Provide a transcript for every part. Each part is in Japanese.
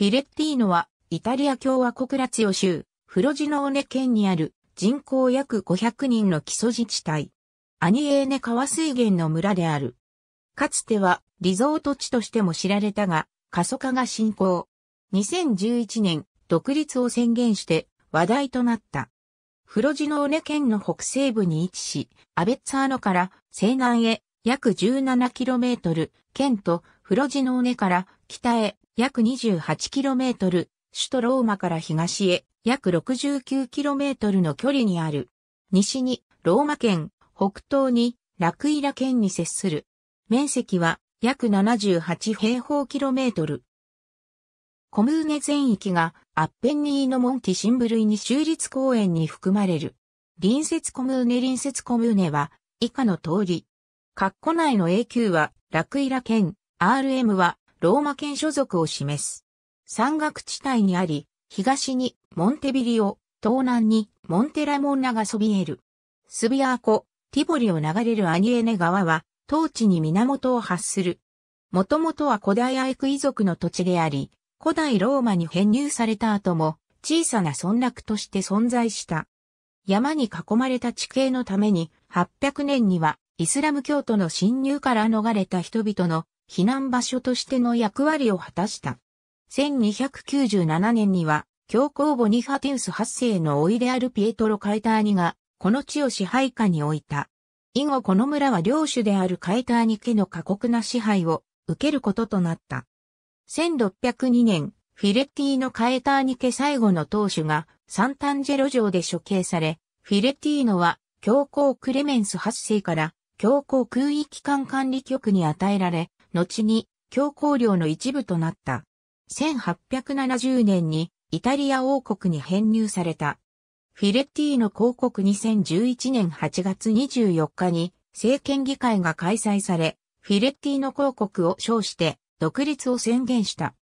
フィレッティーノは、イタリア共和国ラツィオ州、フロジノーネ県にある人口約500人の基礎自治体。アニエーネ川水源の村である。かつてはリゾート地としても知られたが、過疎化が進行。2011年、独立を宣言して話題となった。フロジノーネ県の北西部に位置し、アベッツァーノから西南へ約 17km、県とフロジノーネから北へ約 28km、首都ローマから東へ約 69km の距離にある。西にローマ県、北東にラクイラ県に接する。面積は約78平方キロメートル。コムーネ全域がアッペンニーノモンティシンブルイに州立公園に含まれる。隣接コムーネ隣接コムーネは以下の通り。括弧内の A 級はラクイラ県、RM はローマ県所属を示す。山岳地帯にあり、東にモンテビリオ、東南にモンテラモンナがそびえる。スビアーコ、ティボリを流れるアニエネ川は、当地に源を発する。もともとは古代アイク遺族の土地であり、古代ローマに編入された後も、小さな村落として存在した。山に囲まれた地形のために、800年には、イスラム教徒の侵入から逃れた人々の避難場所としての役割を果たした。1297年には、教皇ボニファティウス8世のオいであるピエトロ・カエターニが、この地を支配下に置いた。以後この村は領主であるカエターニ家の過酷な支配を受けることとなった。1602年、フィレッティのカエターニ家最後の当主がサンタンジェロ城で処刑され、フィレッティーノは教皇クレメンス8世から教皇空域間管理局に与えられ、後に教皇領の一部となった。1870年にイタリア王国に編入された。フィレッティの広告2011年8月24日に政権議会が開催され、フィレッティの広告を称して独立を宣言した。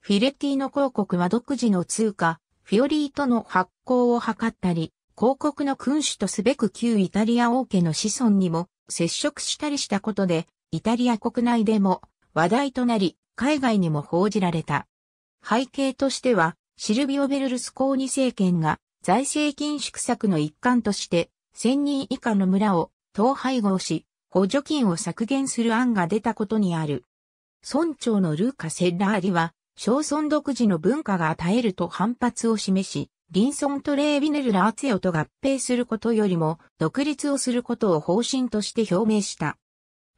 フィレッティの広告は独自の通貨、フィオリートの発行を図ったり、広告の君主とすべく旧イタリア王家の子孫にも接触したりしたことで、イタリア国内でも話題となり、海外にも報じられた。背景としては、シルビオ・ベルルスコーニ政権が財政緊縮策の一環として、1000人以下の村を統廃合し、補助金を削減する案が出たことにある。村長のルーカ・セッラーリは、小村独自の文化が与えると反発を示し、リンソン・トレービネル・ラーツェオと合併することよりも、独立をすることを方針として表明した。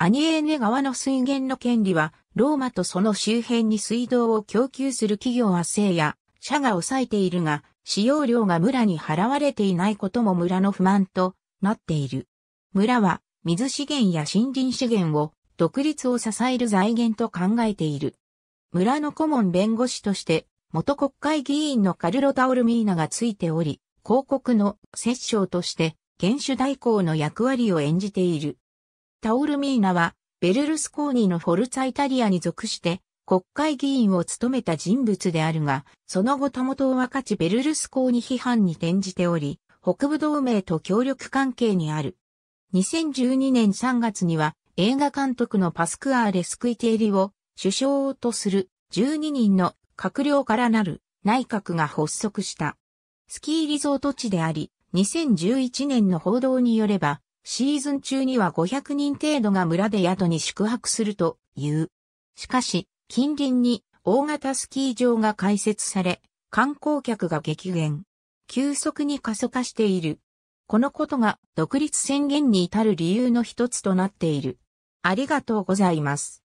アニエーネ川の水源の権利は、ローマとその周辺に水道を供給する企業は生や、社が抑えているが、使用料が村に払われていないことも村の不満となっている。村は、水資源や森林資源を、独立を支える財源と考えている。村の顧問弁護士として、元国会議員のカルロ・タオルミーナがついており、広告の摂政として、原種代行の役割を演じている。タオルミーナは、ベルルスコーニのフォルツァイタリアに属して、国会議員を務めた人物であるが、その後ともとは勝ちベルルスコーニ批判に転じており、北部同盟と協力関係にある。2012年3月には、映画監督のパスクアーレ・スクイテーリを首相とする12人の閣僚からなる内閣が発足した。スキーリゾート地であり、2011年の報道によれば、シーズン中には500人程度が村で宿に宿泊するという。しかし、近隣に大型スキー場が開設され、観光客が激減。急速に過疎化している。このことが独立宣言に至る理由の一つとなっている。ありがとうございます。